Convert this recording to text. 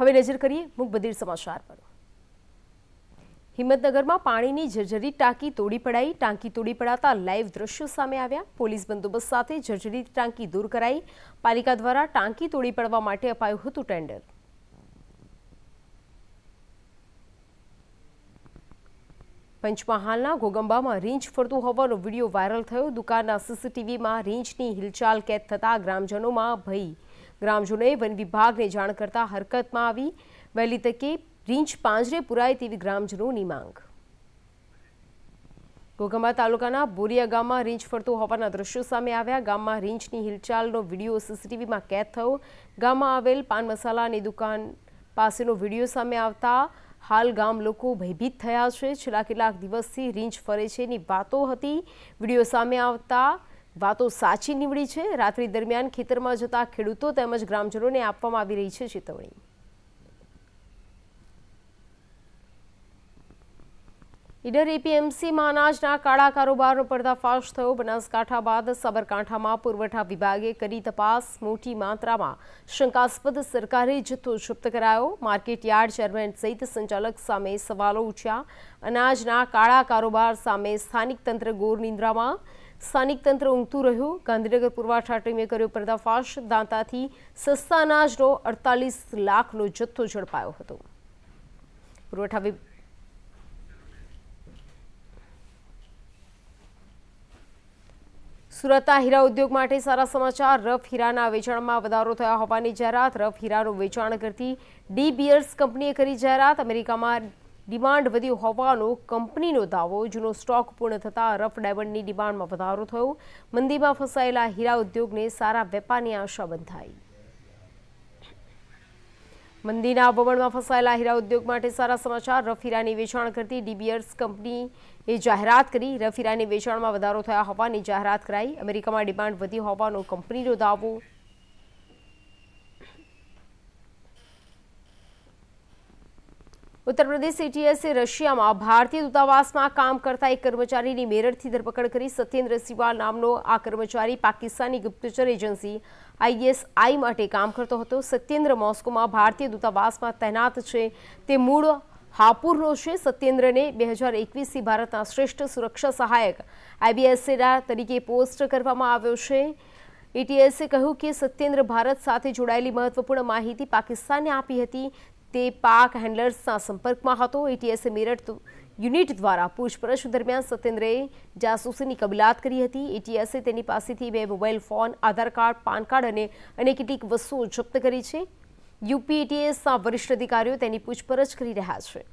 હવે નજર કરીએ મુખબદીર સમાચાર પર હિંમતનગરમાં પાણીની જર્જરિત ટાંકી તોડી પડાઈ ટાંકી તોડી પડાતા લાઈવ દ્રશ્યો સામે આવ્યા પોલીસ બંદોબસ્ત સાથે જર્જરિત ટાંકી દૂર કરાઈ પાલિકા દ્વારા ટાંકી તોડી પડવા માટે અપાયું હતું ટેન્ડર પંચમહાલના ગોગંબામાં રીંછ ફરતું હોવાનો વિડીયો વાયરલ થયો દુકાનના સીસીટીવીમાં રીંછની હિલચાલ કેદ થતા ગ્રામજનોમાં ભય ગ્રામજનોએ વન વિભાગને જાણ કરતા હરકતમાં આવી વહેલી તકે રીંછ પાંજરે પુરાય તેવી ગ્રામજનોની માંગ ઘોઘંબા તાલુકાના બોરિયા ગામમાં રીંછ ફરતો હોવાના દ્રશ્યો સામે આવ્યા ગામમાં રીંછની હિલચાલનો વિડીયો સીસીટીવીમાં કેદ થયો ગામમાં આવેલ પાન મસાલાની દુકાન પાસેનો વિડીયો સામે આવતા હાલ ગામ લોકો ભયભીત થયા છે છેલ્લા કેટલાક દિવસથી રીંછ ફરે છે એની વાતો હતી વિડીયો સામે આવતા વાતો સાચી નીવડી છે રાત્રિ દરમિયાન ખેતરમાં જતા ખેડૂતો તેમજ ગ્રામજનોને આપવામાં આવી રહી છે ચેતવણી ઈડર એપીએમસીમાં અનાજના કાળા કારોબારનો પર્દાફાશ થયો બનાસકાંઠા બાદ સાબરકાંઠામાં પુરવઠા વિભાગે કરી તપાસ મોટી માત્રામાં શંકાસ્પદ સરકારી જથ્થો જપ્ત કરાયો માર્કેટયાર્ડ ચેરમેન સહિત સંચાલક સામે સવાલો ઉઠ્યા અનાજના કાળા કારોબાર સામે સ્થાનિક તંત્ર ગોર નિંદ્રામાં સ્થાનિક તંત્ર ઊંઘતું રહ્યું ગાંધીનગર પુરવઠા ટીમે કર્યો પર્દાફાશ દાંતાથી સસ્તા અનાજનો અડતાલીસ લાખનો જથ્થો ઝડપાયો હતો પુરવઠા સુરતના હીરા ઉદ્યોગ માટે સારા સમાચાર રફ હીરાના વેચાણમાં વધારો થયો હોવાની જાહેરાત રફ હીરાનું વેચાણ કરતી ડી બિયર્સ કંપનીએ કરી જાહેરાત અમેરિકામાં ડિમાન્ડ વધી હોવાનો કંપનીનો દાવો જૂનો સ્ટોક પૂર્ણ થતાં રફ ડાયમંડની ડિમાન્ડમાં વધારો થયો મંદીમાં ફસાયેલા હીરા ઉદ્યોગને સારા વેપારની આશા બંધાઈ મંદીના વમણમાં ફસાયેલા હીરા ઉદ્યોગ માટે સારા સમાચાર રફીરાની વેચાણ કરતી ડીબીયર્સ કંપનીએ જાહેરાત કરી રફીરાની વેચાણમાં વધારો થયા હોવાની જાહેરાત કરાઈ અમેરિકામાં ડિમાન્ડ વધી હોવાનો કંપનીનો દાવો ઉત્તર પ્રદેશ સીટીએસએ રશિયામાં ભારતીય દૂતાવાસમાં કામ કરતા એક કર્મચારીની મેરઠથી ધરપકડ કરી સત્યેન્દ્ર સિવાલ નામનો આ કર્મચારી પાકિસ્તાની ગુપ્તચર એજન્સી આઈએસઆઈ માટે કામ કરતો હતો સત્યેન્દ્ર મોસ્કોમાં ભારતીય દૂતાવાસમાં તૈનાત છે તે મૂળ હાપુરનો છે સત્યેન્દ્રને બે હજાર એકવીસથી ભારતના શ્રેષ્ઠ સુરક્ષા સહાયક આઈબીએસએના તરીકે પોસ્ટ કરવામાં આવ્યો છે એટીએસે કહ્યું કે સત્યેન્દ્ર ભારત સાથે જોડાયેલી મહત્વપૂર્ણ માહિતી પાકિસ્તાનને આપી હતી તે પાક હેન્ડલર્સના સંપર્કમાં હતો એટીએસે મેરઠ યુનિટ દ્વારા પૂછપરછ દરમિયાન સત્યેન્દ્રએ જાસૂસીની કબૂલાત કરી હતી એટીએસે તેની પાસેથી બે mobile phone Aadhaar card PAN card અને અન્ય કેટલીક વસ્તુઓ જપ્ત કરી છે યુપી એટીએસના વરિષ્ઠ અધિકારીઓ તેની પૂછપરછ કરી રહ્યા છે